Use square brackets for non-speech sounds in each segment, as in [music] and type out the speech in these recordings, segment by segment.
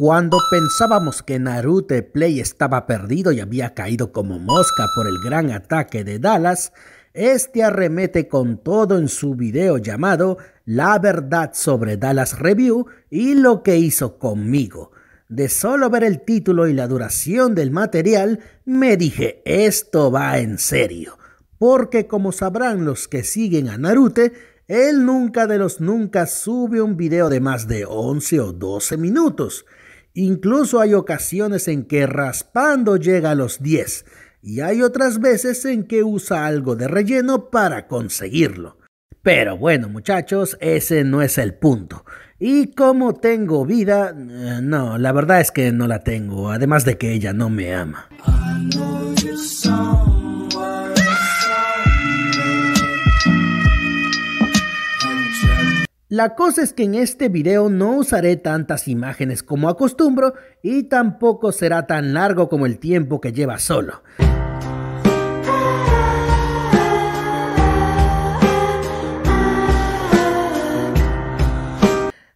Cuando pensábamos que Naruto Play estaba perdido y había caído como mosca por el gran ataque de Dallas, este arremete con todo en su video llamado La verdad sobre Dallas Review y lo que hizo conmigo. De solo ver el título y la duración del material, me dije, esto va en serio. Porque como sabrán los que siguen a Naruto, él nunca de los nunca sube un video de más de 11 o 12 minutos. Incluso hay ocasiones en que raspando llega a los 10 y hay otras veces en que usa algo de relleno para conseguirlo. Pero bueno muchachos, ese no es el punto. Y como tengo vida, eh, no, la verdad es que no la tengo, además de que ella no me ama. La cosa es que en este video no usaré tantas imágenes como acostumbro y tampoco será tan largo como el tiempo que lleva solo.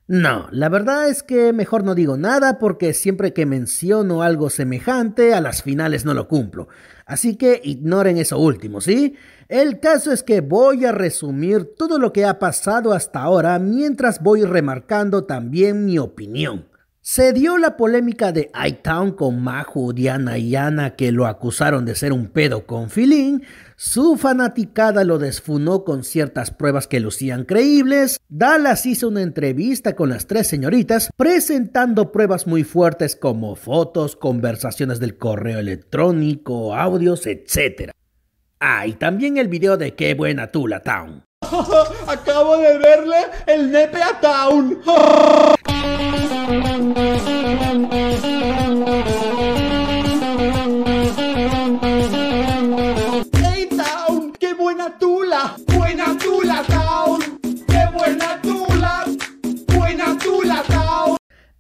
No, la verdad es que mejor no digo nada porque siempre que menciono algo semejante a las finales no lo cumplo. Así que ignoren eso último, ¿sí? El caso es que voy a resumir todo lo que ha pasado hasta ahora mientras voy remarcando también mi opinión. Se dio la polémica de Hightown con Mahu, Diana y Ana que lo acusaron de ser un pedo con Filín. Su fanaticada lo desfunó con ciertas pruebas que lucían creíbles. Dallas hizo una entrevista con las tres señoritas presentando pruebas muy fuertes como fotos, conversaciones del correo electrónico, audios, etc. Ah, y también el video de Qué buena Tula Town. [laughs] Acabo de verle el nepe Town. [laughs]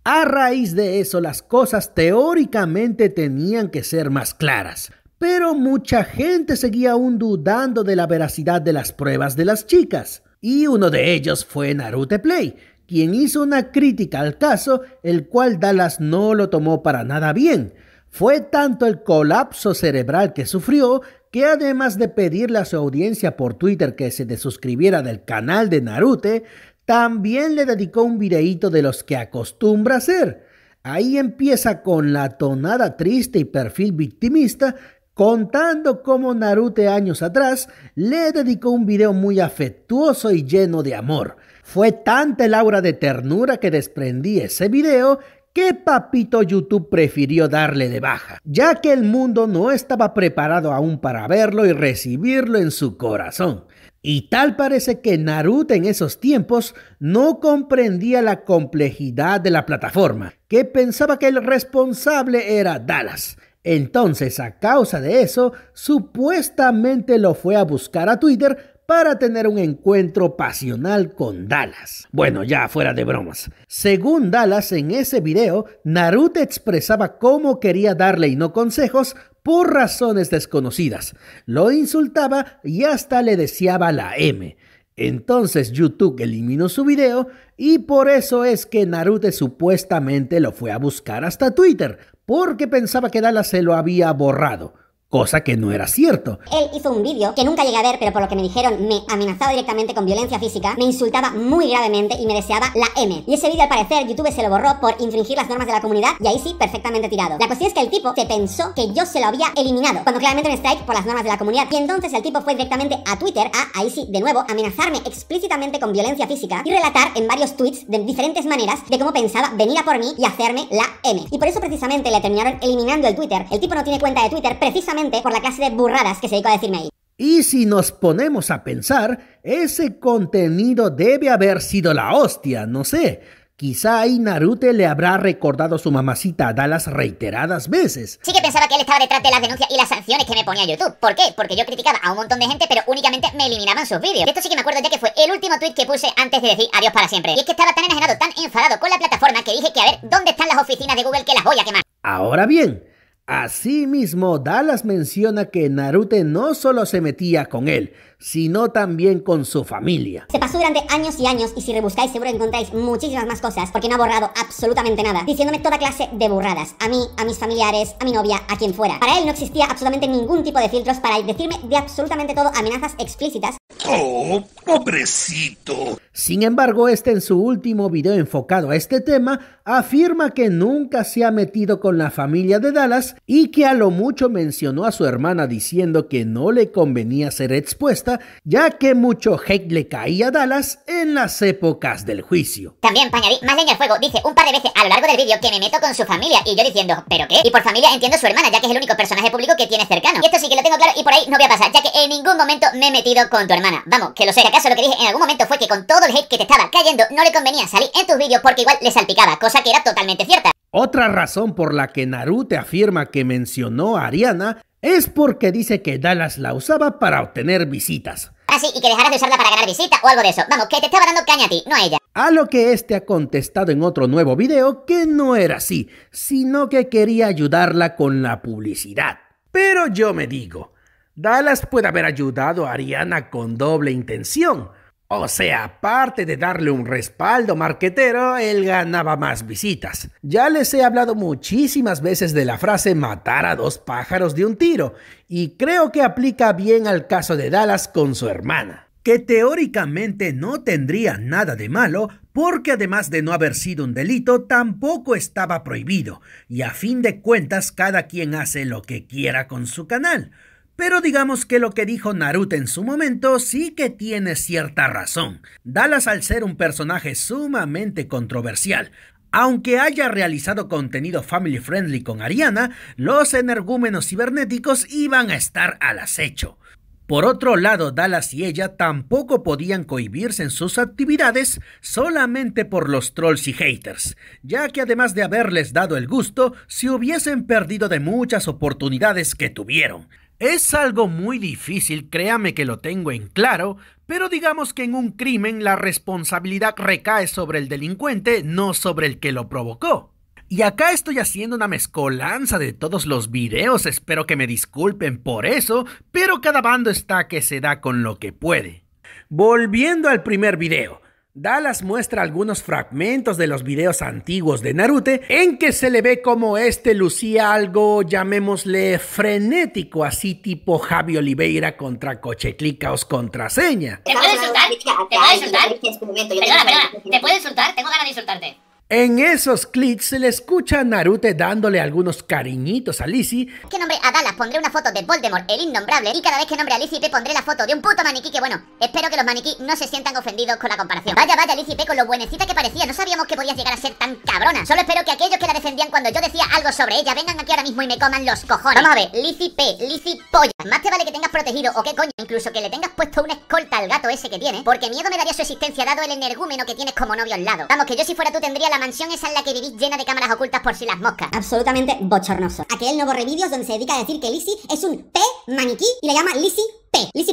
A raíz de eso las cosas teóricamente tenían que ser más claras, pero mucha gente seguía aún dudando de la veracidad de las pruebas de las chicas, y uno de ellos fue Narute Play, quien hizo una crítica al caso, el cual Dallas no lo tomó para nada bien. Fue tanto el colapso cerebral que sufrió que además de pedirle a su audiencia por Twitter que se desuscribiera del canal de Narute, también le dedicó un videíto de los que acostumbra hacer. Ahí empieza con la tonada triste y perfil victimista, contando cómo Naruto años atrás le dedicó un video muy afectuoso y lleno de amor. Fue tanta el aura de ternura que desprendí ese video que papito YouTube prefirió darle de baja, ya que el mundo no estaba preparado aún para verlo y recibirlo en su corazón. Y tal parece que Naruto en esos tiempos no comprendía la complejidad de la plataforma, que pensaba que el responsable era Dallas. Entonces, a causa de eso, supuestamente lo fue a buscar a Twitter para tener un encuentro pasional con Dallas. Bueno, ya fuera de bromas. Según Dallas en ese video, Naruto expresaba cómo quería darle y no consejos por razones desconocidas. Lo insultaba y hasta le deseaba la M. Entonces YouTube eliminó su video y por eso es que Naruto supuestamente lo fue a buscar hasta Twitter, porque pensaba que Dallas se lo había borrado cosa que no era cierto. Él hizo un vídeo que nunca llegué a ver, pero por lo que me dijeron me amenazaba directamente con violencia física, me insultaba muy gravemente y me deseaba la M. Y ese vídeo al parecer YouTube se lo borró por infringir las normas de la comunidad y ahí sí, perfectamente tirado. La cuestión es que el tipo se pensó que yo se lo había eliminado, cuando claramente un strike por las normas de la comunidad. Y entonces el tipo fue directamente a Twitter a, ahí sí, de nuevo, amenazarme explícitamente con violencia física y relatar en varios tweets de diferentes maneras de cómo pensaba venir a por mí y hacerme la M. Y por eso precisamente le terminaron eliminando el Twitter. El tipo no tiene cuenta de Twitter precisamente por la clase de burradas que se dedicó a decirme ahí. Y si nos ponemos a pensar, ese contenido debe haber sido la hostia, no sé. Quizá ahí Naruto le habrá recordado a su mamacita a Dallas reiteradas veces. Sí que pensaba que él estaba detrás de las denuncias y las sanciones que me ponía YouTube. ¿Por qué? Porque yo criticaba a un montón de gente, pero únicamente me eliminaban sus vídeos. esto sí que me acuerdo ya que fue el último tweet que puse antes de decir adiós para siempre. Y es que estaba tan enajenado, tan enfadado con la plataforma que dije que a ver dónde están las oficinas de Google que las voy a quemar. Ahora bien, Asimismo, Dallas menciona que Naruto no solo se metía con él, sino también con su familia. Se pasó durante años y años y si rebuscáis seguro encontráis muchísimas más cosas porque no ha borrado absolutamente nada, diciéndome toda clase de burradas, a mí, a mis familiares, a mi novia, a quien fuera. Para él no existía absolutamente ningún tipo de filtros para decirme de absolutamente todo amenazas explícitas ¡Oh, pobrecito! Sin embargo, este en su último video enfocado a este tema, afirma que nunca se ha metido con la familia de Dallas y que a lo mucho mencionó a su hermana diciendo que no le convenía ser expuesta, ya que mucho hate le caía a Dallas en las épocas del juicio. También, Pañadí, más leña al fuego, dice un par de veces a lo largo del vídeo que me meto con su familia y yo diciendo, ¿pero qué? Y por familia entiendo su hermana, ya que es el único personaje público que tiene cercano. Y esto sí que lo tengo claro y por ahí no voy a pasar, ya que en ningún momento me he metido con tu hermana. Vamos, que lo sé. Si acaso lo que dije en algún momento fue que con todo el hate que te estaba cayendo no le convenía salir en tus vídeos porque igual le salpicaba, cosa que era totalmente cierta. Otra razón por la que Naruto afirma que mencionó a Ariana es porque dice que Dallas la usaba para obtener visitas. Ah, sí, y que dejaras de usarla para ganar visitas o algo de eso. Vamos, que te estaba dando caña a ti, no a ella. A lo que este ha contestado en otro nuevo video que no era así, sino que quería ayudarla con la publicidad. Pero yo me digo, Dallas puede haber ayudado a Ariana con doble intención. O sea, aparte de darle un respaldo marquetero, él ganaba más visitas. Ya les he hablado muchísimas veces de la frase matar a dos pájaros de un tiro, y creo que aplica bien al caso de Dallas con su hermana. Que teóricamente no tendría nada de malo, porque además de no haber sido un delito, tampoco estaba prohibido, y a fin de cuentas cada quien hace lo que quiera con su canal. Pero digamos que lo que dijo Naruto en su momento sí que tiene cierta razón. Dallas al ser un personaje sumamente controversial, aunque haya realizado contenido family friendly con Ariana, los energúmenos cibernéticos iban a estar al acecho. Por otro lado, Dallas y ella tampoco podían cohibirse en sus actividades solamente por los trolls y haters, ya que además de haberles dado el gusto, se hubiesen perdido de muchas oportunidades que tuvieron. Es algo muy difícil, créame que lo tengo en claro, pero digamos que en un crimen la responsabilidad recae sobre el delincuente, no sobre el que lo provocó. Y acá estoy haciendo una mezcolanza de todos los videos, espero que me disculpen por eso, pero cada bando está que se da con lo que puede. Volviendo al primer video, Dallas muestra algunos fragmentos de los videos antiguos de Naruto en que se le ve como este lucía algo, llamémosle frenético, así tipo Javi Oliveira contra Cocheclica o contraseña. ¿Te puedes soltar? ¿Te puedes soltar? Perdona, perdona. ¿Te puedes insultar? Tengo ganas de insultarte. En esos clips se le escucha a Naruto dándole algunos cariñitos a Lizzie. ¿Qué nombre? A Dallas pondré una foto de Voldemort, el innombrable, y cada vez que nombre a Lizzie P pondré la foto de un puto maniquí que bueno, espero que los maniquí no se sientan ofendidos con la comparación. Vaya, vaya Lizzie P con lo buenecita que parecía, no sabíamos que podías llegar a ser tan cabrona. Solo espero que aquellos que la defendían cuando yo decía algo sobre ella vengan aquí ahora mismo y me coman los cojones. Vamos a ver, Lizzie P, Lizzie polla. Más te vale que tengas protegido o qué coño, incluso que le tengas puesto una escolta al gato ese que tiene, porque miedo me daría su existencia dado el energúmeno que tienes como novio al lado. Vamos, que yo si fuera tú tendría la la mansión es en la que vivís llena de cámaras ocultas por si las moscas. Absolutamente bochornoso. Aquel nuevo es donde se dedica a decir que Lizzie es un P maniquí y le llama Lizzie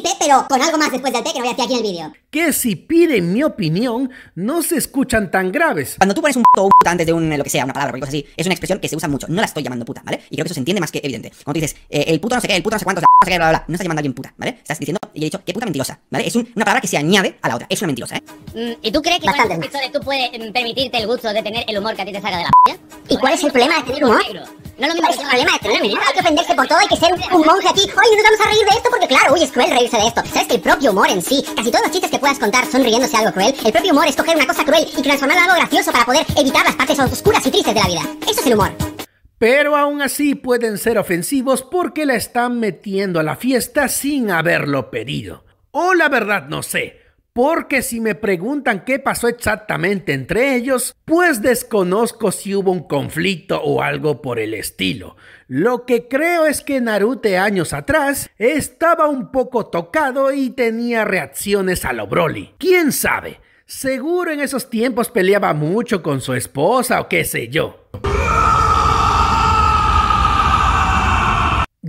P. pero con algo más después del P que no voy a hacer aquí en el vídeo. Que si piden mi opinión, no se escuchan tan graves. Cuando tú pones un puto o puta antes de un lo que sea, una palabra o cosas así, es una expresión que se usa mucho. No la estoy llamando puta, ¿vale? Y creo que eso se entiende más que evidente. Cuando tú dices, eh, el puto no sé qué, el puto no sé cuánto, no sé qué, bla, bla, bla, no estás llamando a alguien puta, ¿vale? Estás diciendo, y he dicho, qué puta mentirosa, ¿vale? Es una palabra que se añade a la otra. Es una mentirosa, ¿eh? Mm, ¿Y tú crees que el tú puedes mm, permitirte el gusto de tener el humor que a ti te saca de la p? ¿Y cuál es el problema de tener humor? No lo mismo el problema de tener humor? Hay que ofenderse por todo, hay que ser un, monje aquí. Oye, nos vamos a reír de esto porque, claro, uy, cruel reírse de esto. Sabes que el propio humor en sí, casi todos los chistes que puedas contar son riéndose algo cruel. El propio humor es coger una cosa cruel y transformarla en algo gracioso para poder evitar las partes oscuras y tristes de la vida. Eso es el humor. Pero aún así pueden ser ofensivos porque la están metiendo a la fiesta sin haberlo pedido. O la verdad no sé porque si me preguntan qué pasó exactamente entre ellos, pues desconozco si hubo un conflicto o algo por el estilo. Lo que creo es que Naruto años atrás estaba un poco tocado y tenía reacciones a lo Broly. ¿Quién sabe? Seguro en esos tiempos peleaba mucho con su esposa o qué sé yo.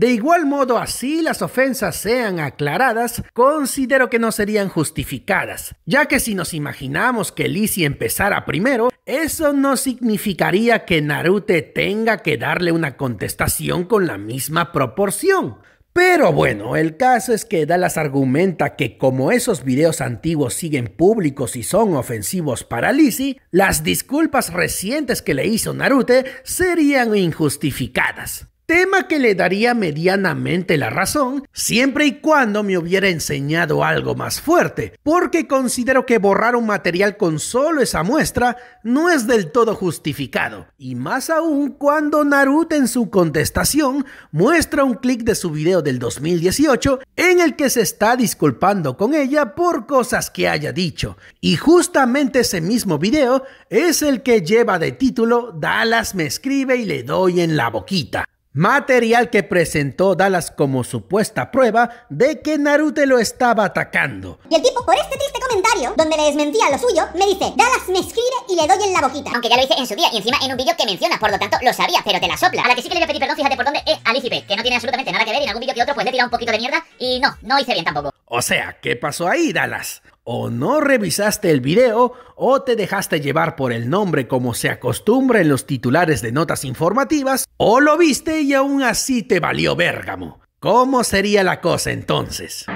De igual modo, así las ofensas sean aclaradas, considero que no serían justificadas, ya que si nos imaginamos que Lizzie empezara primero, eso no significaría que Naruto tenga que darle una contestación con la misma proporción. Pero bueno, el caso es que Dallas argumenta que como esos videos antiguos siguen públicos y son ofensivos para Lizzie, las disculpas recientes que le hizo Naruto serían injustificadas tema que le daría medianamente la razón, siempre y cuando me hubiera enseñado algo más fuerte, porque considero que borrar un material con solo esa muestra no es del todo justificado, y más aún cuando Naruto en su contestación muestra un clic de su video del 2018 en el que se está disculpando con ella por cosas que haya dicho, y justamente ese mismo video es el que lleva de título Dallas me escribe y le doy en la boquita. Material que presentó Dallas como supuesta prueba de que Naruto lo estaba atacando. Y el tipo, por este triste comentario, donde le desmentía lo suyo, me dice, Dallas me escribe y le doy en la boquita. Aunque ya lo hice en su día y encima en un vídeo que menciona, por lo tanto lo sabía, pero te la sopla. A la que sí que le voy a pedir perdón, fíjate por dónde, es Alice que no tiene absolutamente nada que ver y en algún vídeo que otro pues le he un poquito de mierda y no, no hice bien tampoco. O sea, ¿qué pasó ahí, Dallas? o no revisaste el video o te dejaste llevar por el nombre como se acostumbra en los titulares de notas informativas o lo viste y aún así te valió Bérgamo. ¿Cómo sería la cosa entonces?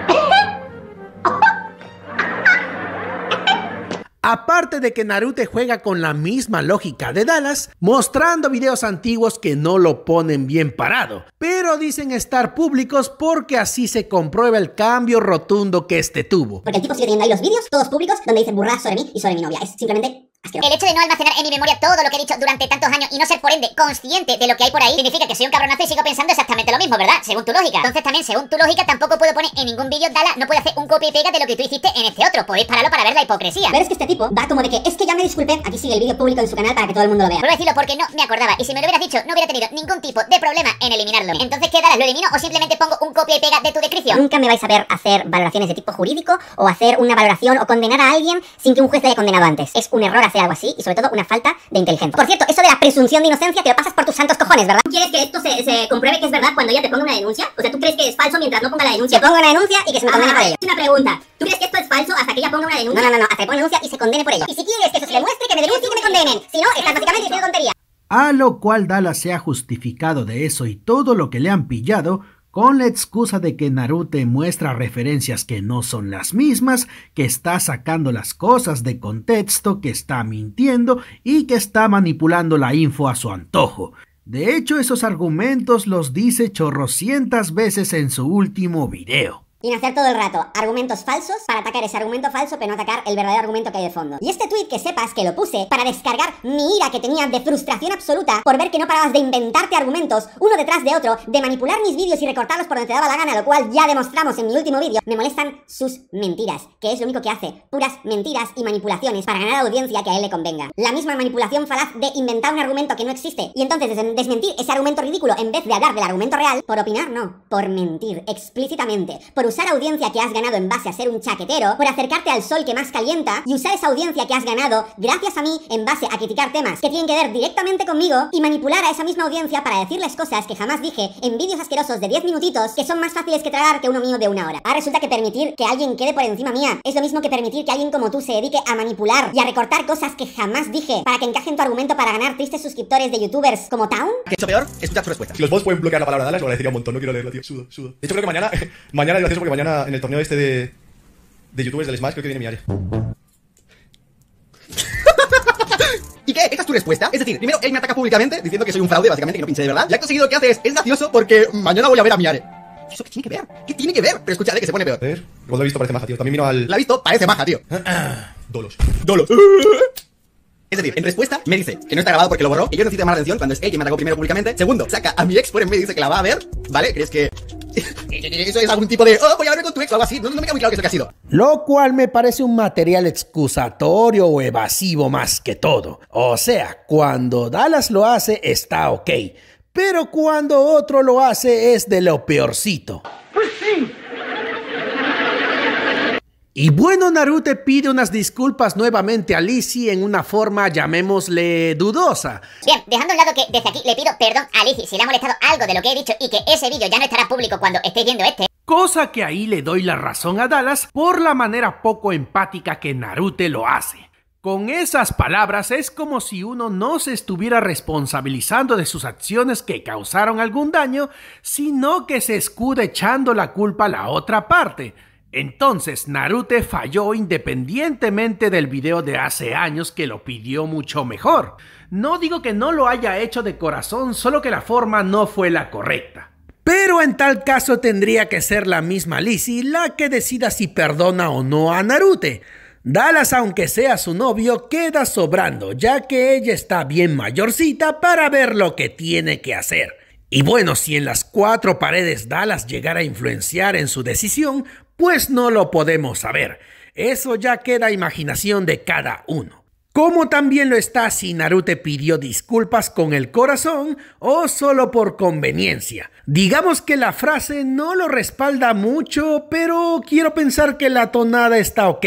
Aparte de que Naruto juega con la misma lógica de Dallas, mostrando videos antiguos que no lo ponen bien parado, pero dicen estar públicos porque así se comprueba el cambio rotundo que este tuvo. Porque el tipo sigue teniendo ahí los videos, todos públicos, donde dice burra sobre mí y sobre mi novia. Es simplemente el hecho de no almacenar en mi memoria todo lo que he dicho durante tantos años y no ser por ende consciente de lo que hay por ahí significa que soy un cabronazo y sigo pensando exactamente lo mismo, ¿verdad? Según tu lógica. Entonces también, según tu lógica, tampoco puedo poner en ningún vídeo Dala, no puedo hacer un copia y pega de lo que tú hiciste en este otro. Podéis pararlo para ver la hipocresía. Pero es que este tipo va como de que es que ya me disculpen Aquí sigue el vídeo público en su canal para que todo el mundo lo vea. Lo a decirlo porque no me acordaba y si me lo hubieras dicho no hubiera tenido ningún tipo de problema en eliminarlo. Entonces, ¿qué Dala? ¿Lo elimino o simplemente pongo un copia y pega de tu descripción? Nunca me vais a ver hacer valoraciones de tipo jurídico o hacer una valoración o condenar a alguien sin que un juez te haya condenado antes. Es un error hacer algo así y sobre todo una falta de inteligencia. Por cierto, eso de la presunción de inocencia te lo pasas por tus santos cojones, ¿verdad? ¿Quieres que esto se, compruebe que es verdad cuando ella te ponga una denuncia? O sea, ¿tú crees que es falso mientras no ponga la denuncia? Que ponga una denuncia y que se me condene por ello. Es una pregunta. ¿Tú crees que esto es falso hasta que ella ponga una denuncia? No, no, no, hasta que ponga una denuncia y se condene por ello. Y si quieres que eso se demuestre, que me denuncie y que me condenen. Si no, estás básicamente diciendo tontería. A lo cual Dala se ha justificado de eso y todo lo que le han pillado con la excusa de que Naruto muestra referencias que no son las mismas, que está sacando las cosas de contexto, que está mintiendo y que está manipulando la info a su antojo. De hecho, esos argumentos los dice chorrocientas veces en su último video y hacer todo el rato argumentos falsos para atacar ese argumento falso, pero no atacar el verdadero argumento que hay de fondo. Y este tweet que sepas que lo puse para descargar mi ira que tenía de frustración absoluta por ver que no parabas de inventarte argumentos uno detrás de otro, de manipular mis vídeos y recortarlos por donde te daba la gana, lo cual ya demostramos en mi último vídeo, me molestan sus mentiras, que es lo único que hace, puras mentiras y manipulaciones para ganar audiencia que a él le convenga. La misma manipulación falaz de inventar un argumento que no existe y entonces desmentir ese argumento ridículo en vez de hablar del argumento real, por opinar no, por mentir explícitamente, por usar usar audiencia que has ganado en base a ser un chaquetero, por acercarte al sol que más calienta y usar esa audiencia que has ganado gracias a mí en base a criticar temas que tienen que ver directamente conmigo y manipular a esa misma audiencia para decirles cosas que jamás dije en vídeos asquerosos de 10 minutitos que son más fáciles que tragar que uno mío de una hora. Ahora resulta que permitir que alguien quede por encima mía es lo mismo que permitir que alguien como tú se dedique a manipular y a recortar cosas que jamás dije para que encajen tu argumento para ganar tristes suscriptores de youtubers como Town. Eso peor? Escucha tu respuesta. Si los bots pueden bloquear la palabra Dallas, lo agradecería un montón. No quiero leerlo, tío. Sudo, sudo. De hecho, creo que mañana, [laughs] mañana que mañana en el torneo este de, de youtubers del Smash creo que viene mi área. [laughs] ¿Y qué? ¿Esta es tu respuesta? Es decir, primero él me ataca públicamente diciendo que soy un fraude, básicamente, que no pinche de verdad. Y ha conseguido que haces. Es gracioso porque mañana voy a ver a mi área. ¿Eso qué tiene que ver? ¿Qué tiene que ver? Pero escúchale que se pone peor. A ver, lo he visto, parece maja, tío. También miro al. La he visto, parece maja, tío. Ah, ah, Dolos. Dolos. [laughs] Es decir, en respuesta me dice que no está grabado porque lo borró, y yo necesito llamar atención cuando es que me atacó primero públicamente. Segundo, saca a mi ex por en medio y dice que la va a ver, ¿vale? ¿Crees que [laughs] eso es algún tipo de, oh, voy a hablar con tu ex o algo así? No, me queda muy claro qué es que ha sido. Lo cual me parece un material excusatorio o evasivo más que todo. O sea, cuando Dallas lo hace, está ok. Pero cuando otro lo hace, es de lo peorcito. Y bueno, Naruto pide unas disculpas nuevamente a Lizzie en una forma, llamémosle, dudosa. Bien, dejando a un lado que desde aquí le pido perdón a Lizzie si le ha molestado algo de lo que he dicho y que ese vídeo ya no estará público cuando esté viendo este. Cosa que ahí le doy la razón a Dallas por la manera poco empática que Naruto lo hace. Con esas palabras es como si uno no se estuviera responsabilizando de sus acciones que causaron algún daño, sino que se escude echando la culpa a la otra parte. Entonces Narute falló independientemente del video de hace años que lo pidió mucho mejor. No digo que no lo haya hecho de corazón, solo que la forma no fue la correcta. Pero en tal caso tendría que ser la misma Lizzie la que decida si perdona o no a Narute. Dallas, aunque sea su novio, queda sobrando, ya que ella está bien mayorcita para ver lo que tiene que hacer. Y bueno, si en las cuatro paredes Dallas llegara a influenciar en su decisión, pues no lo podemos saber. Eso ya queda imaginación de cada uno. Como también lo está si Naruto pidió disculpas con el corazón o solo por conveniencia. Digamos que la frase no lo respalda mucho, pero quiero pensar que la tonada está ok.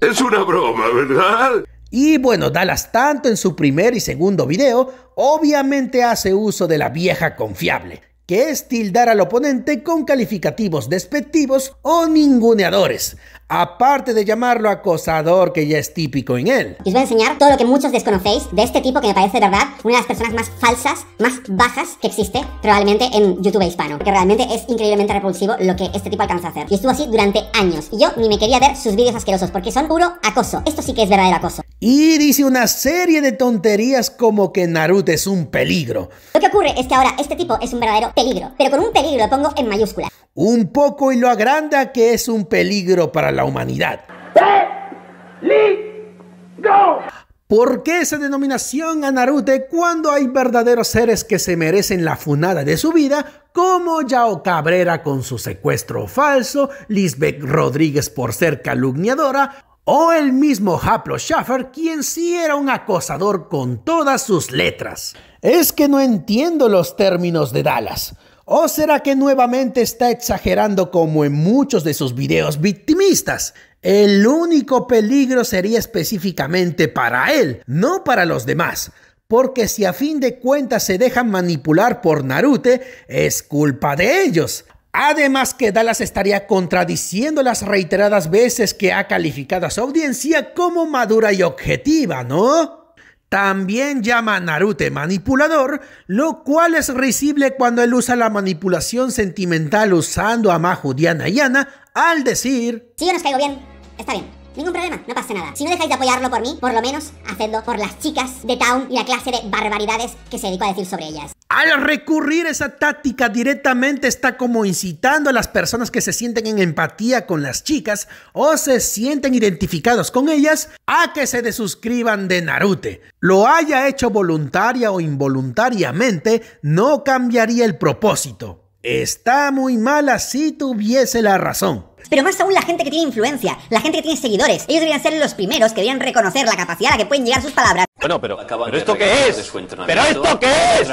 Es una broma, ¿verdad? Y bueno, Dalas tanto en su primer y segundo video, obviamente hace uso de la vieja confiable, que es tildar al oponente con calificativos despectivos o ninguneadores, aparte de llamarlo acosador que ya es típico en él. Y os voy a enseñar todo lo que muchos desconocéis de este tipo que me parece verdad una de las personas más falsas, más bajas que existe probablemente en YouTube hispano, que realmente es increíblemente repulsivo lo que este tipo alcanza a hacer. Y estuvo así durante años, y yo ni me quería ver sus vídeos asquerosos, porque son puro acoso. Esto sí que es verdadero acoso. Y dice una serie de tonterías como que Naruto es un peligro. Lo que ocurre es que ahora este tipo es un verdadero peligro, pero con un peligro lo pongo en mayúscula. Un poco y lo agranda que es un peligro para la humanidad. ¡Peligro! ¿Por qué esa denominación a Naruto cuando hay verdaderos seres que se merecen la funada de su vida, como Yao Cabrera con su secuestro falso, Lisbeth Rodríguez por ser calumniadora o el mismo Haplo Schaffer, quien sí era un acosador con todas sus letras. Es que no entiendo los términos de Dallas. ¿O será que nuevamente está exagerando como en muchos de sus videos victimistas? El único peligro sería específicamente para él, no para los demás. Porque si a fin de cuentas se dejan manipular por Narute, es culpa de ellos. Además que Dallas estaría contradiciendo las reiteradas veces que ha calificado a su audiencia como madura y objetiva, ¿no? También llama a Naruto manipulador, lo cual es risible cuando él usa la manipulación sentimental usando a Maju, Diana y Ana al decir... Si yo nos caigo bien, está bien. Ningún problema, no pasa nada. Si no dejáis de apoyarlo por mí, por lo menos hacedlo por las chicas de Town y la clase de barbaridades que se dedicó a decir sobre ellas. Al recurrir a esa táctica directamente está como incitando a las personas que se sienten en empatía con las chicas o se sienten identificados con ellas a que se desuscriban de Naruto. Lo haya hecho voluntaria o involuntariamente, no cambiaría el propósito. Está muy mal así tuviese la razón pero más aún la gente que tiene influencia, la gente que tiene seguidores. Ellos deberían ser los primeros que deberían reconocer la capacidad a la que pueden llegar sus palabras. Bueno, pero, esto qué es? ¿Pero esto qué es?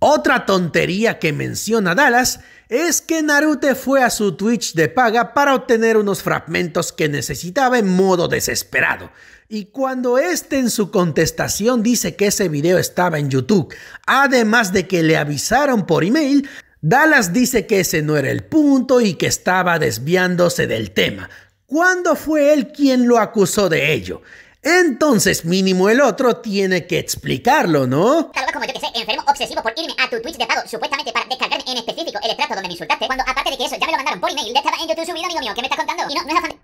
Otra tontería que menciona Dallas es que Naruto fue a su Twitch de paga para obtener unos fragmentos que necesitaba en modo desesperado. Y cuando este en su contestación dice que ese video estaba en YouTube, además de que le avisaron por email, Dallas dice que ese no era el punto y que estaba desviándose del tema. ¿Cuándo fue él quien lo acusó de ello? Entonces, mínimo el otro tiene que explicarlo, ¿no? Tal vez como yo que sé, enfermo obsesivo por irme a tu Twitch de pago, supuestamente para descargarme en específico el extracto donde me insultaste, cuando aparte de que eso ya me lo mandaron por email, ya estaba en YouTube subido, amigo mío, ¿qué me estás contando? Y no, no es afán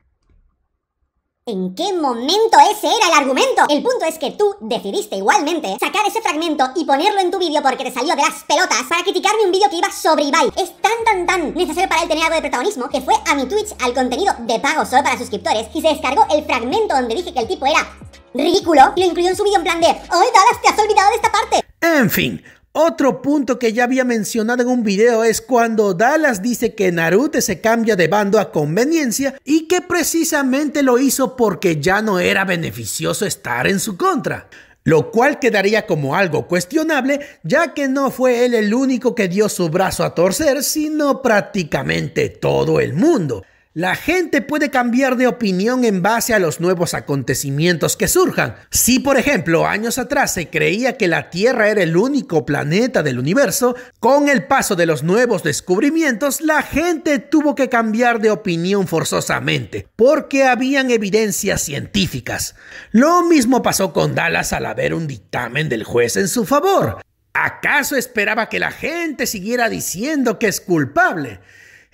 ¿En qué momento ese era el argumento? El punto es que tú decidiste igualmente sacar ese fragmento y ponerlo en tu vídeo porque te salió de las pelotas para criticarme un vídeo que iba sobre Ibai. Es tan tan tan necesario para él tener algo de protagonismo que fue a mi Twitch al contenido de pago solo para suscriptores y se descargó el fragmento donde dije que el tipo era ridículo y lo incluyó en su vídeo en plan de ¡Ay, Dallas, te has olvidado de esta parte! En fin, otro punto que ya había mencionado en un video es cuando Dallas dice que Naruto se cambia de bando a conveniencia y que precisamente lo hizo porque ya no era beneficioso estar en su contra. Lo cual quedaría como algo cuestionable, ya que no fue él el único que dio su brazo a torcer, sino prácticamente todo el mundo. La gente puede cambiar de opinión en base a los nuevos acontecimientos que surjan. Si, por ejemplo, años atrás se creía que la Tierra era el único planeta del universo, con el paso de los nuevos descubrimientos, la gente tuvo que cambiar de opinión forzosamente, porque habían evidencias científicas. Lo mismo pasó con Dallas al haber un dictamen del juez en su favor. ¿Acaso esperaba que la gente siguiera diciendo que es culpable?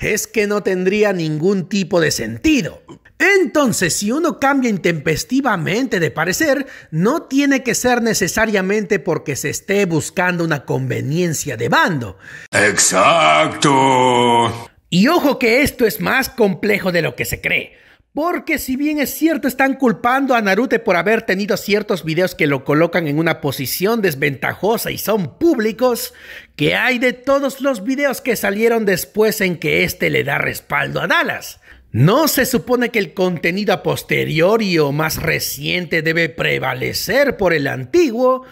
es que no tendría ningún tipo de sentido. Entonces, si uno cambia intempestivamente de parecer, no tiene que ser necesariamente porque se esté buscando una conveniencia de bando. Exacto. Y ojo que esto es más complejo de lo que se cree. Porque si bien es cierto, están culpando a Naruto por haber tenido ciertos videos que lo colocan en una posición desventajosa y son públicos, que hay de todos los videos que salieron después en que este le da respaldo a Dallas. ¿No se supone que el contenido a posteriori o más reciente debe prevalecer por el antiguo?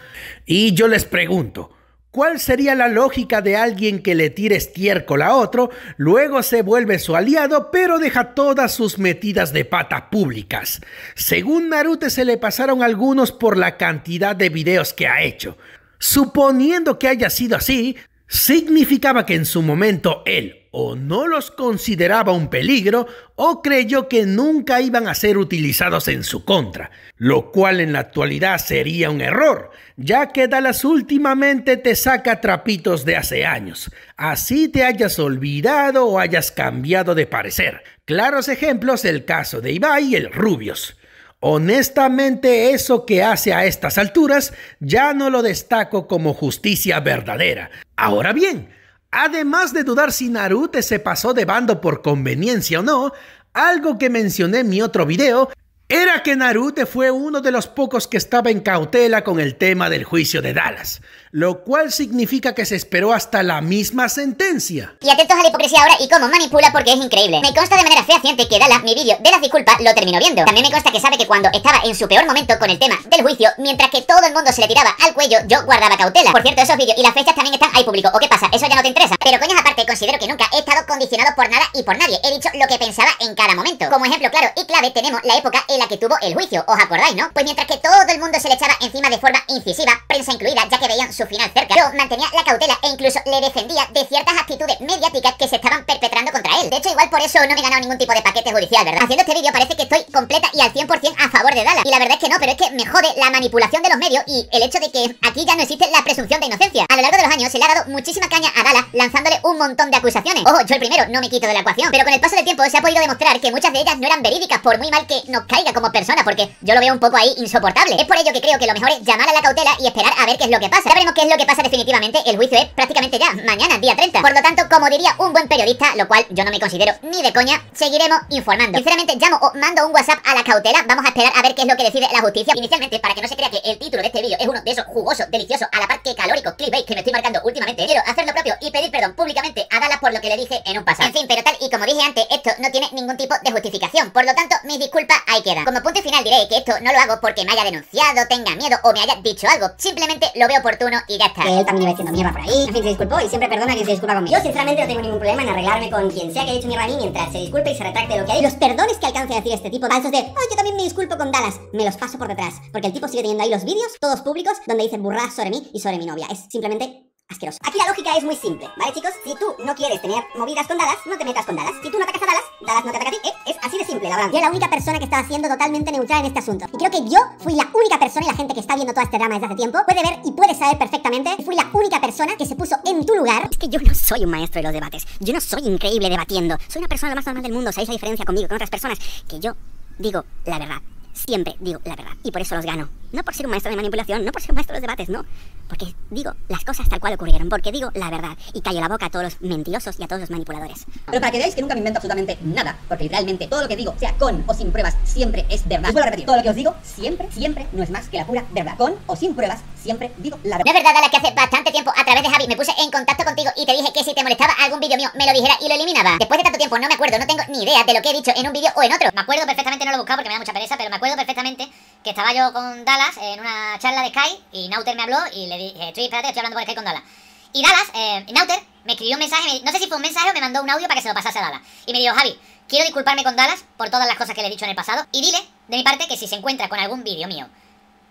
Y yo les pregunto, ¿Cuál sería la lógica de alguien que le tire estiércol a otro, luego se vuelve su aliado, pero deja todas sus metidas de pata públicas? Según Naruto se le pasaron algunos por la cantidad de videos que ha hecho. Suponiendo que haya sido así, significaba que en su momento él o no los consideraba un peligro o creyó que nunca iban a ser utilizados en su contra, lo cual en la actualidad sería un error, ya que Dallas últimamente te saca trapitos de hace años, así te hayas olvidado o hayas cambiado de parecer. Claros ejemplos el caso de Ibai y el Rubios. Honestamente, eso que hace a estas alturas ya no lo destaco como justicia verdadera. Ahora bien, Además de dudar si Naruto se pasó de bando por conveniencia o no, algo que mencioné en mi otro video era que Naruto fue uno de los pocos que estaba en cautela con el tema del juicio de Dallas lo cual significa que se esperó hasta la misma sentencia. Y atentos a la hipocresía ahora y cómo manipula porque es increíble. Me consta de manera fehaciente que Dala, mi vídeo de las disculpas, lo terminó viendo. También me consta que sabe que cuando estaba en su peor momento con el tema del juicio, mientras que todo el mundo se le tiraba al cuello, yo guardaba cautela. Por cierto, esos vídeos y las fechas también están ahí público. ¿O qué pasa? Eso ya no te interesa. Pero coñas aparte, considero que nunca he estado condicionado por nada y por nadie. He dicho lo que pensaba en cada momento. Como ejemplo claro y clave tenemos la época en la que tuvo el juicio. ¿Os acordáis, no? Pues mientras que todo el mundo se le echaba encima de forma incisiva, prensa incluida, ya que veían su final cerca, pero mantenía la cautela e incluso le defendía de ciertas actitudes mediáticas que se estaban perpetrando contra él. De hecho, igual por eso no me he ganado ningún tipo de paquete judicial, ¿verdad? Haciendo este vídeo parece que estoy completa y al 100% a favor de Dala. Y la verdad es que no, pero es que me jode la manipulación de los medios y el hecho de que aquí ya no existe la presunción de inocencia. A lo largo de los años se le ha dado muchísima caña a Dala lanzándole un montón de acusaciones. Ojo, yo el primero no me quito de la ecuación, pero con el paso del tiempo se ha podido demostrar que muchas de ellas no eran verídicas por muy mal que nos caiga como persona, porque yo lo veo un poco ahí insoportable. Es por ello que creo que lo mejor es llamar a la cautela y esperar a ver qué es lo que pasa. Que es lo que pasa definitivamente. El juicio es prácticamente ya, mañana, día 30. Por lo tanto, como diría un buen periodista, lo cual yo no me considero ni de coña, seguiremos informando. Sinceramente, llamo o mando un WhatsApp a la cautela. Vamos a esperar a ver qué es lo que decide la justicia. Inicialmente, para que no se crea que el título de este vídeo es uno de esos jugosos, deliciosos, a la par que calóricos clickbait que me estoy marcando últimamente, quiero hacer lo propio y pedir perdón públicamente a Dallas por lo que le dije en un pasado. En fin, pero tal y como dije antes, esto no tiene ningún tipo de justificación. Por lo tanto, mis disculpas ahí queda Como punto final diré que esto no lo hago porque me haya denunciado, tenga miedo o me haya dicho algo. Simplemente lo veo oportuno y ya está. Que él también iba diciendo mierda por ahí. En fin, se disculpó y siempre perdona que quien se disculpa conmigo. Yo, sinceramente, no tengo ningún problema en arreglarme con quien sea que haya hecho mierda a mí mientras se disculpe y se retracte de lo que hay. Los perdones que alcance a decir este tipo falsos de, Ay, yo también me disculpo con Dallas, me los paso por detrás. Porque el tipo sigue teniendo ahí los vídeos, todos públicos, donde dice burradas sobre mí y sobre mi novia. Es simplemente asqueroso. Aquí la lógica es muy simple, ¿vale, chicos? Si tú no quieres tener movidas con Dadas, no te metas con Dadas. Si tú no atacas a Dadas, Dadas no te ataca a ti. Eh, es así de simple, la verdad. Yo era la única persona que estaba siendo totalmente neutral en este asunto. Y creo que yo fui la única persona, y la gente que está viendo todo este drama desde hace tiempo, puede ver y puede saber perfectamente que fui la única persona que se puso en tu lugar. Es que yo no soy un maestro de los debates. Yo no soy increíble debatiendo. Soy una persona lo más normal del mundo. ¿Sabéis la diferencia conmigo con otras personas? Que yo digo la verdad. Siempre digo la verdad. Y por eso los gano. No por ser un maestro de manipulación, no por ser un maestro de los debates, no. Porque digo las cosas tal cual ocurrieron, porque digo la verdad y callo la boca a todos los mentirosos y a todos los manipuladores. Pero para que veáis que nunca me invento absolutamente nada, porque realmente todo lo que digo, sea con o sin pruebas, siempre es verdad. Os vuelvo a repetir, todo lo que os digo siempre, siempre no es más que la pura verdad. Con o sin pruebas, siempre digo la verdad. No es verdad, la que hace bastante tiempo a través de Javi me puse en contacto contigo y te dije que si te molestaba algún vídeo mío me lo dijera y lo eliminaba. Después de tanto tiempo no me acuerdo, no tengo ni idea de lo que he dicho en un vídeo o en otro. Me acuerdo perfectamente, no lo he buscado porque me da mucha pereza, pero me acuerdo perfectamente que estaba yo con Dallas en una charla de Sky y Nauter me habló y le dije, eh, estoy, espérate, estoy hablando por Sky con Dallas. Y Dallas, eh, Nauter, me escribió un mensaje, no sé si fue un mensaje o me mandó un audio para que se lo pasase a Dallas. Y me dijo, Javi, quiero disculparme con Dallas por todas las cosas que le he dicho en el pasado y dile, de mi parte, que si se encuentra con algún vídeo mío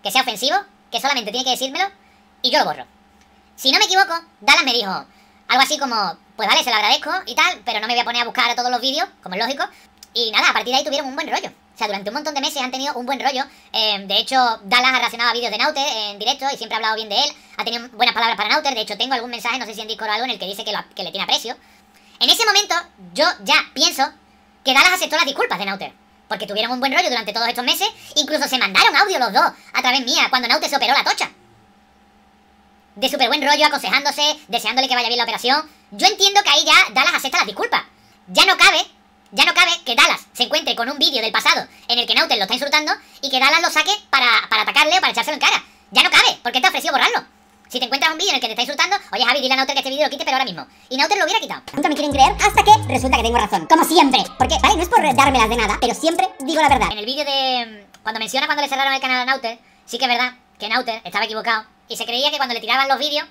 que sea ofensivo, que solamente tiene que decírmelo y yo lo borro. Si no me equivoco, Dallas me dijo algo así como, pues vale, se lo agradezco y tal, pero no me voy a poner a buscar a todos los vídeos, como es lógico. Y nada, a partir de ahí tuvieron un buen rollo sea, durante un montón de meses han tenido un buen rollo. Em, de hecho, Dallas ha reaccionado a vídeos de Nauter en directo y siempre ha hablado bien de él. Ha tenido buenas palabras para Nauter. De hecho, tengo algún mensaje, no sé si en Discord o algo, en el que dice que, le tiene aprecio. En ese momento, yo ya pienso que Dallas aceptó las disculpas de Nauter. Porque tuvieron un buen rollo durante todos estos meses. Incluso se mandaron audio los dos a través mía cuando Nauter se operó la tocha. De súper buen rollo, aconsejándose, deseándole que vaya bien la operación. Yo entiendo que ahí ya Dallas acepta las disculpas. Ya no cabe con un vídeo del pasado en el que Nautel lo está insultando y que Dallas lo saque para, atacarle o para echárselo en cara. Ya no cabe, porque te ha ofrecido borrarlo. Si te encuentras un vídeo en el que te está insultando, oye Javi, dile a Nauter que este vídeo lo quite, pero ahora mismo. Y Nautel lo hubiera quitado. Nunca me quieren creer hasta que resulta que tengo razón. Como siempre. Porque, vale, no es por las de nada, pero siempre digo la verdad. En el vídeo de. Mm, cuando menciona cuando le cerraron el canal a Nauter, sí que es verdad que Nautel estaba equivocado. Y se creía que cuando le tiraban los vídeos,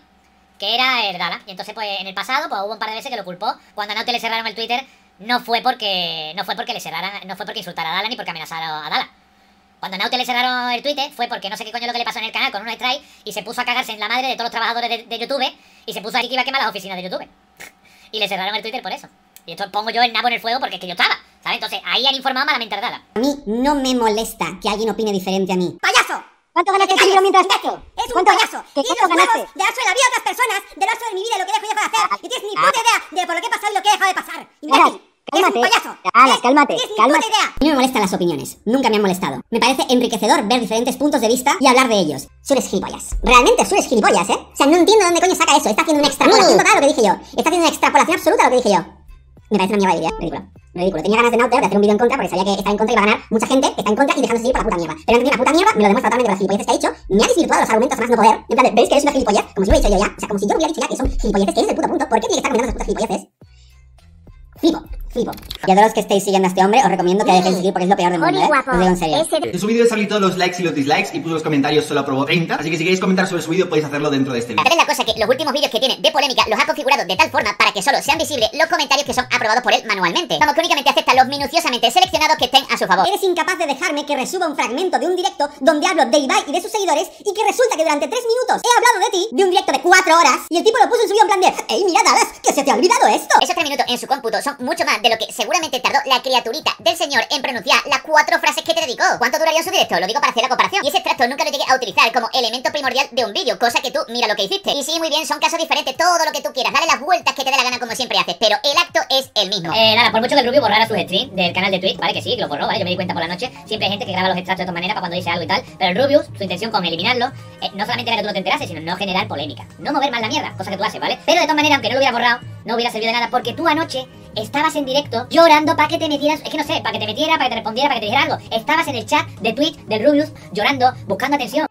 que era el Dala Y entonces, pues en el pasado, pues hubo un par de veces que lo culpó. Cuando a Nautel le cerraron el Twitter, no fue porque no fue porque le cerraran, no fue porque insultara a Dala ni porque amenazara a Dala. Cuando a Naute le cerraron el Twitter fue porque no sé qué coño lo que le pasó en el canal con un strike y se puso a cagarse en la madre de todos los trabajadores de, YouTube y se puso a decir que iba a quemar las oficinas de YouTube. [laughs] y le cerraron el Twitter por eso. Y esto pongo yo el nabo en el fuego porque es que yo estaba, ¿sabes? Entonces ahí han informado malamente a Dala. A mí no me molesta que alguien opine diferente a mí. ¡Payaso! ¿Cuánto ganaste de dinero mientras tanto ¡Es un payaso! ¿Qué, ¿Cuánto ganaste? de darse la vida a otras personas, de aso de mi vida y lo que dejo y de hacer. Ah, y tienes ni puta ah. idea de por lo que he pasado y lo que he dejado de pasar. Imbécil. Cálmate. un payaso. Alas, cálmate. cálmate. Idea. A mí me molestan las opiniones. Nunca me han molestado. Me parece enriquecedor ver diferentes puntos de vista y hablar de ellos. Sueles gilipollas. Realmente sueles gilipollas, ¿eh? O sea, no entiendo dónde coño saca eso. Está haciendo una extrapolación total a lo que dije yo. Está haciendo una extrapolación absoluta a lo que dije yo. Me parece una mierda de idea. Ridículo. Ridículo. Tenía ganas de Nauter de hacer un vídeo en contra porque sabía que está en contra y iba a ganar mucha gente que está en contra y dejándose seguir por la puta mierda. Pero antes de la puta mierda me lo demuestra totalmente con las gilipolleces que ha dicho. Me ha desvirtuado los argumentos más no poder. En plan de, ¿veis que eres una gilipollez? Como si lo he dicho yo ya. O sea, como si yo hubiera dicho ya que son gilipolleces, que es el puto punto. ¿Por qué tiene que estar comentando esas putas gilipolleces? Flipo. Y a todos los que estéis siguiendo a este hombre, os recomiendo que dejéis de seguir porque es lo peor del mundo, ¿eh? Os digo en serio. En su vídeo salí todos los likes y los dislikes y puso los comentarios, solo aprobó 30. Así que si queréis comentar sobre su vídeo, podéis hacerlo dentro de este vídeo. La cosa que los últimos vídeos que tiene de polémica los ha configurado de tal forma para que solo sean visibles los comentarios que son aprobados por él manualmente. Vamos, que únicamente acepta los minuciosamente seleccionados que estén a su favor. Eres incapaz de dejarme que resuba un fragmento de un directo donde hablo de Ibai y de sus seguidores y que resulta que durante 3 minutos he hablado de ti, de un directo de 4 horas, y el tipo lo puso en su vídeo en plan de, que se te ha olvidado esto. Esos 3 minutos en su cómputo son mucho más de lo que seguramente tardó la criaturita del señor en pronunciar las cuatro frases que te dedicó. ¿Cuánto duraría su directo? Lo digo para hacer la comparación. Y ese extracto nunca lo llegué a utilizar como elemento primordial de un vídeo, cosa que tú mira lo que hiciste. Y sí, muy bien, son casos diferentes, todo lo que tú quieras, dale las vueltas que te dé la gana como siempre haces, pero el acto es el mismo. Eh, nada, por mucho que el Rubius borrara sus streams del canal de Twitch, vale, que sí, lo borró, vale, yo me di cuenta por la noche, siempre hay gente que graba los extractos de todas manera para cuando dice algo y tal, pero el Rubius, su intención con eliminarlo, eh, no solamente era que tú no te enterases, sino no generar polémica, no mover más la mierda, cosa que tú haces, ¿vale? Pero de todas maneras, aunque no lo hubiera borrado, no hubiera servido de nada porque tú anoche estabas en directo llorando para que te metieras, es que no sé, para que te metiera, para que te respondiera, para que te dijera algo. Estabas en el chat de Twitch del Rubius llorando, buscando atención.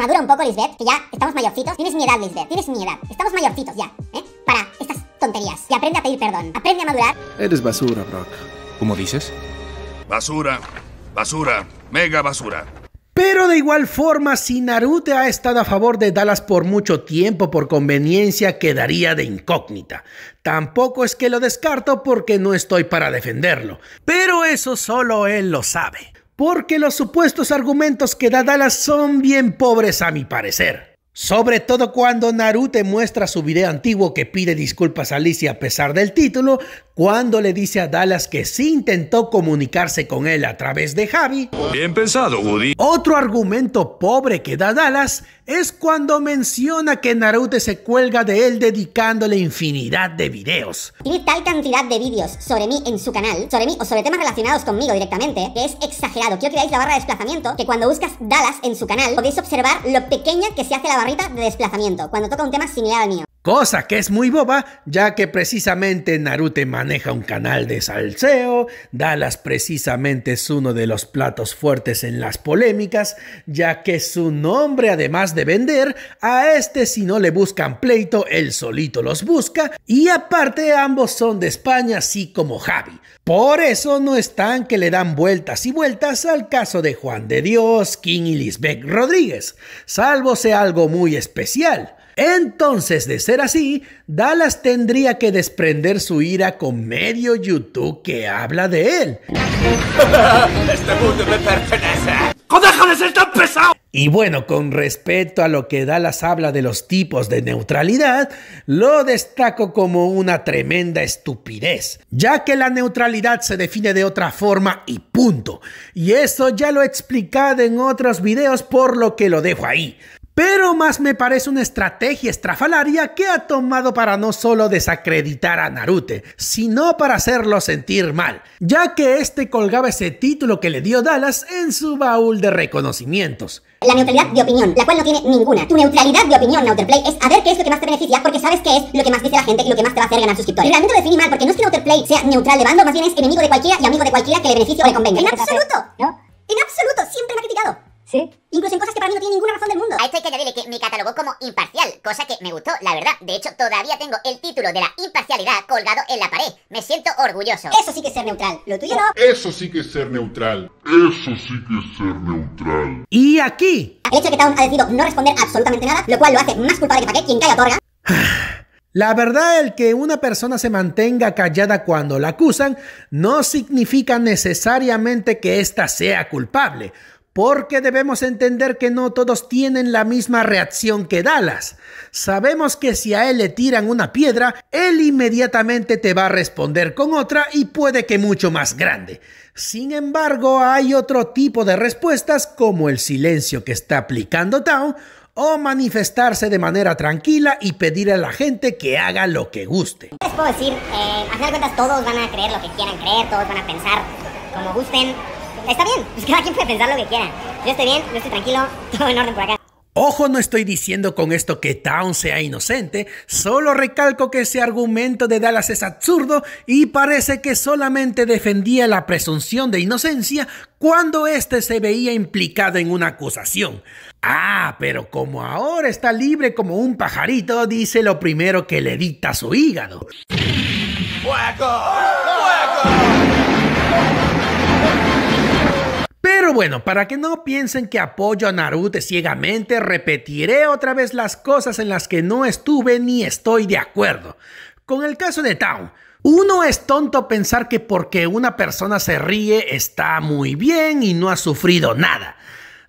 Madura un poco, Lisbeth, que ya estamos mayorcitos. Tienes mi edad, Lisbeth, tienes mi edad. Estamos mayorcitos ya, ¿eh? Para estas tonterías. Y aprende a pedir perdón. Aprende a madurar. Eres basura, Brock. ¿Cómo dices? Basura. Basura. Mega basura. Pero de igual forma, si Naruto ha estado a favor de Dallas por mucho tiempo, por conveniencia, quedaría de incógnita. Tampoco es que lo descarto porque no estoy para defenderlo, pero eso solo él lo sabe porque los supuestos argumentos que da Dallas son bien pobres a mi parecer. Sobre todo cuando Naruto muestra su video antiguo que pide disculpas a Lizzie a pesar del título, cuando le dice a Dallas que sí intentó comunicarse con él a través de Javi. Bien pensado, Woody. Otro argumento pobre que da Dallas es cuando menciona que Naruto se cuelga de él dedicándole infinidad de videos. Tiene tal cantidad de vídeos sobre mí en su canal, sobre mí o sobre temas relacionados conmigo directamente, que es exagerado. Quiero que veáis la barra de desplazamiento, que cuando buscas Dallas en su canal podéis observar lo pequeña que se hace la barrita de desplazamiento cuando toca un tema similar al mío. Cosa que es muy boba, ya que precisamente Naruto maneja un canal de salseo, Dallas precisamente es uno de los platos fuertes en las polémicas, ya que su nombre, además de vender, a este si no le buscan pleito, él solito los busca, y aparte ambos son de España, así como Javi. Por eso no están que le dan vueltas y vueltas al caso de Juan de Dios, King y Lisbeth Rodríguez, salvo sea algo muy especial. Entonces, de ser así, Dallas tendría que desprender su ira con medio YouTube que habla de él. [laughs] este me pertenece. pesado! Y bueno, con respecto a lo que Dallas habla de los tipos de neutralidad, lo destaco como una tremenda estupidez, ya que la neutralidad se define de otra forma y punto. Y eso ya lo he explicado en otros videos, por lo que lo dejo ahí pero más me parece una estrategia estrafalaria que ha tomado para no solo desacreditar a Naruto, sino para hacerlo sentir mal, ya que este colgaba ese título que le dio Dallas en su baúl de reconocimientos. La neutralidad de opinión, la cual no tiene ninguna. Tu neutralidad de opinión, Nauterplay, es a ver qué es lo que más te beneficia porque sabes qué es lo que más dice la gente y lo que más te va a hacer ganar suscriptores. Realmente lo definí mal porque no es que Nauterplay sea neutral de bando, más bien es enemigo de cualquiera y amigo de cualquiera que le beneficie o le convenga. ¡En absoluto! ¿No? En absoluto, siempre me ha criticado. Sí. Incluso en cosas que para mí no tienen ninguna razón del mundo. A esto hay que añadirle que me catalogó como imparcial, cosa que me gustó, la verdad. De hecho, todavía tengo el título de la imparcialidad colgado en la pared. Me siento orgulloso. Eso sí que es ser neutral. Lo tuyo no. Eso sí que es ser neutral. Eso sí que es ser neutral. Y aquí. El hecho de que Town ha decidido no responder absolutamente nada, lo cual lo hace más culpable que Paquet, quien cae otorga. [sighs] La verdad, el que una persona se mantenga callada cuando la acusan no significa necesariamente que ésta sea culpable porque debemos entender que no todos tienen la misma reacción que Dallas. Sabemos que si a él le tiran una piedra, él inmediatamente te va a responder con otra y puede que mucho más grande. Sin embargo, hay otro tipo de respuestas como el silencio que está aplicando Town o manifestarse de manera tranquila y pedir a la gente que haga lo que guste. Les puedo decir, eh, a final de cuentas todos van a creer lo que quieran creer, todos van a pensar como gusten está bien, cada quien [laughs] puede pensar lo que quiera. Yo estoy bien, yo estoy tranquilo, [laughs] todo en orden por acá. Ojo, no estoy diciendo con esto que Town sea inocente, solo recalco que ese argumento de Dallas es absurdo y parece que solamente defendía la presunción de inocencia cuando éste se veía implicado en una acusación. Ah, pero como ahora está libre como un pajarito, dice lo primero que le dicta su hígado. ¡Hueco! ¡Hueco! bueno, para que no piensen que apoyo a Naruto ciegamente, repetiré otra vez las cosas en las que no estuve ni estoy de acuerdo. Con el caso de Town, uno es tonto pensar que porque una persona se ríe está muy bien y no ha sufrido nada.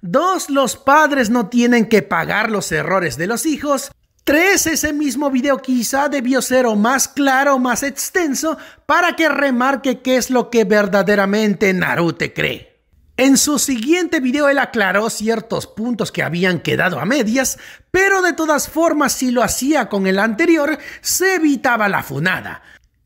Dos, los padres no tienen que pagar los errores de los hijos. Tres, ese mismo video quizá debió ser o más claro o más extenso para que remarque qué es lo que verdaderamente Naruto cree. En su siguiente video él aclaró ciertos puntos que habían quedado a medias, pero de todas formas si lo hacía con el anterior, se evitaba la funada.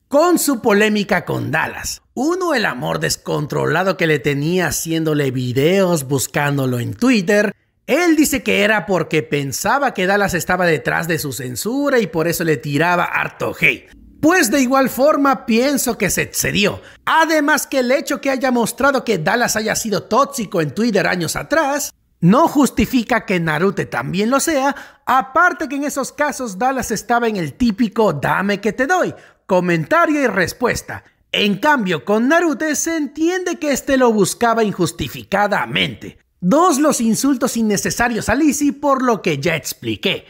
Con su polémica con Dallas. Uno, el amor descontrolado que le tenía haciéndole videos, buscándolo en Twitter. Él dice que era porque pensaba que Dallas estaba detrás de su censura y por eso le tiraba harto hate pues de igual forma pienso que se excedió. Además que el hecho que haya mostrado que Dallas haya sido tóxico en Twitter años atrás, no justifica que Naruto también lo sea, aparte que en esos casos Dallas estaba en el típico dame que te doy, comentario y respuesta. En cambio, con Naruto se entiende que este lo buscaba injustificadamente. Dos, los insultos innecesarios a Lizzie por lo que ya expliqué.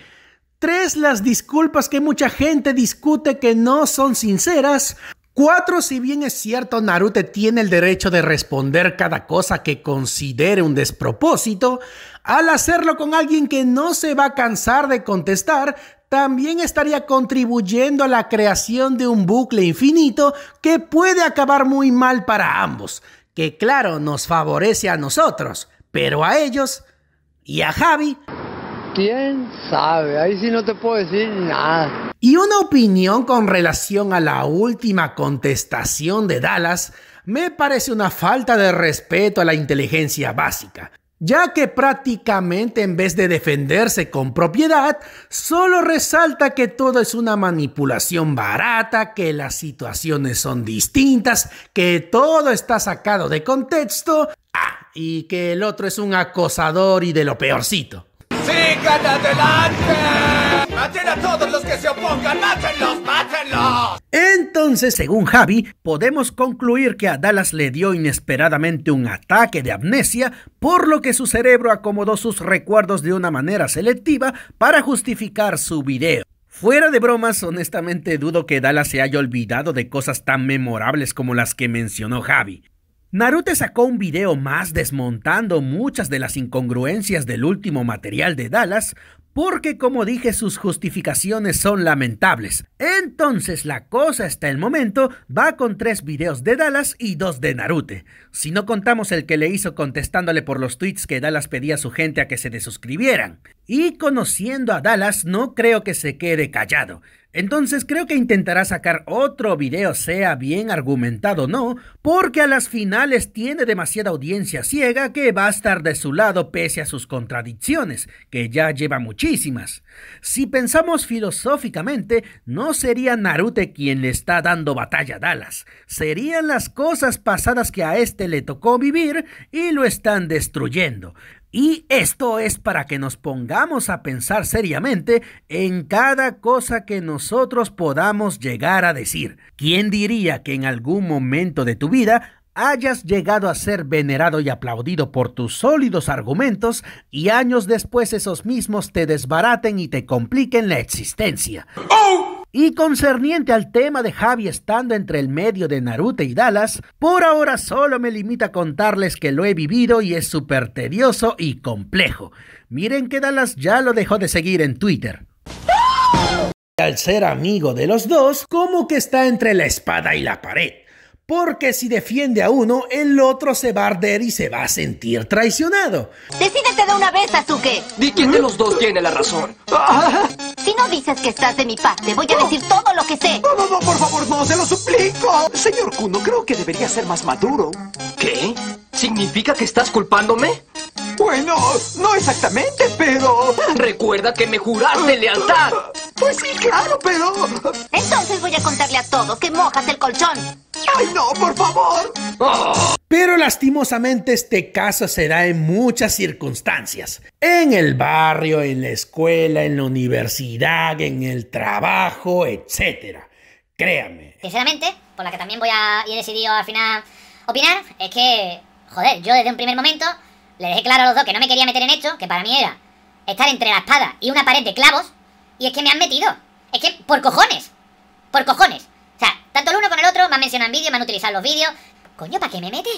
Tres, las disculpas que mucha gente discute que no son sinceras. Cuatro, si bien es cierto, Naruto tiene el derecho de responder cada cosa que considere un despropósito, al hacerlo con alguien que no se va a cansar de contestar, también estaría contribuyendo a la creación de un bucle infinito que puede acabar muy mal para ambos, que claro, nos favorece a nosotros, pero a ellos y a Javi ¿Quién sabe? Ahí sí no te puedo decir nada. Y una opinión con relación a la última contestación de Dallas me parece una falta de respeto a la inteligencia básica, ya que prácticamente en vez de defenderse con propiedad, solo resalta que todo es una manipulación barata, que las situaciones son distintas, que todo está sacado de contexto ah, y que el otro es un acosador y de lo peorcito. ¡Sigan adelante! ¡Maten a todos los que se opongan! Entonces, según Javi, podemos concluir que a Dallas le dio inesperadamente un ataque de amnesia, por lo que su cerebro acomodó sus recuerdos de una manera selectiva para justificar su video. Fuera de bromas, honestamente dudo que Dallas se haya olvidado de cosas tan memorables como las que mencionó Javi. Naruto sacó un video más desmontando muchas de las incongruencias del último material de Dallas, porque como dije sus justificaciones son lamentables. Entonces la cosa hasta el momento va con tres videos de Dallas y dos de Naruto. Si no contamos el que le hizo contestándole por los tweets que Dallas pedía a su gente a que se desuscribieran. Y conociendo a Dallas no creo que se quede callado. Entonces creo que intentará sacar otro video, sea bien argumentado o no, porque a las finales tiene demasiada audiencia ciega que va a estar de su lado pese a sus contradicciones, que ya lleva muchísimas. Si pensamos filosóficamente, no sería Naruto quien le está dando batalla a Dallas, serían las cosas pasadas que a este le tocó vivir y lo están destruyendo. Y esto es para que nos pongamos a pensar seriamente en cada cosa que nosotros podamos llegar a decir. ¿Quién diría que en algún momento de tu vida hayas llegado a ser venerado y aplaudido por tus sólidos argumentos y años después esos mismos te desbaraten y te compliquen la existencia? ¡Oh! Y concerniente al tema de Javi estando entre el medio de Naruto y Dallas, por ahora solo me limita a contarles que lo he vivido y es súper tedioso y complejo. Miren que Dallas ya lo dejó de seguir en Twitter. Al ser amigo de los dos, como que está entre la espada y la pared. Porque si defiende a uno, el otro se va a arder y se va a sentir traicionado. Decídete de una vez, Azuke. ¿Y quién de los dos tiene la razón. [laughs] Si no dices que estás de mi parte, voy a decir todo lo que sé. No, no, no, por favor, no, se lo suplico. Señor Kuno, creo que debería ser más maduro. ¿Qué? ¿Significa que estás culpándome? Bueno, no exactamente, pero... Recuerda que me juraste lealtad. Pues sí, claro, pero... Entonces voy a contarle a todos que mojas el colchón. ¡Ay, no, por favor! Pero lastimosamente este caso se da en muchas circunstancias. En el barrio, en la escuela, en la universidad, en el trabajo, etc. Créame. Sinceramente, por la que también voy a, y he decidido al final opinar, es que, joder, yo desde un primer momento le dejé claro a los dos que no me quería meter en esto, que para mí era estar entre la espada y una pared de clavos, y es que me han metido. Es que, por cojones, por cojones. Tanto el uno con el otro, me han mencionado en vídeo, me han utilizado los vídeos. Coño, ¿para qué me mete?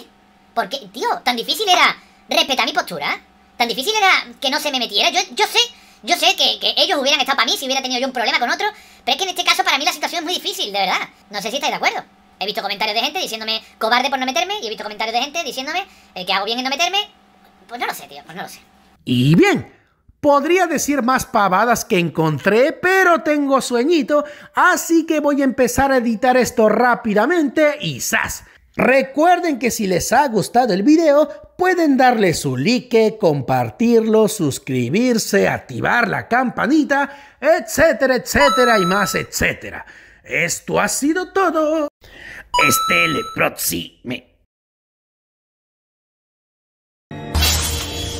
Porque, Tío, tan difícil era respetar mi postura. Tan difícil era que no se me metiera. Yo, yo sé, yo sé que, ellos hubieran estado para mí si hubiera tenido yo un problema con otro. Pero es que en este caso para mí la situación es muy difícil, de verdad. No sé si estáis de acuerdo. He visto comentarios de gente diciéndome cobarde por no meterme. Y he visto comentarios de gente diciéndome eh, que hago bien en no meterme. Pues no lo sé, tío, pues no lo sé. Y bien, Podría decir más pavadas que encontré, pero tengo sueñito, así que voy a empezar a editar esto rápidamente y ¡zas! Recuerden que si les ha gustado el video, pueden darle su like, compartirlo, suscribirse, activar la campanita, etcétera, etcétera y más, etcétera. Esto ha sido todo. Este le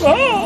¡Oh!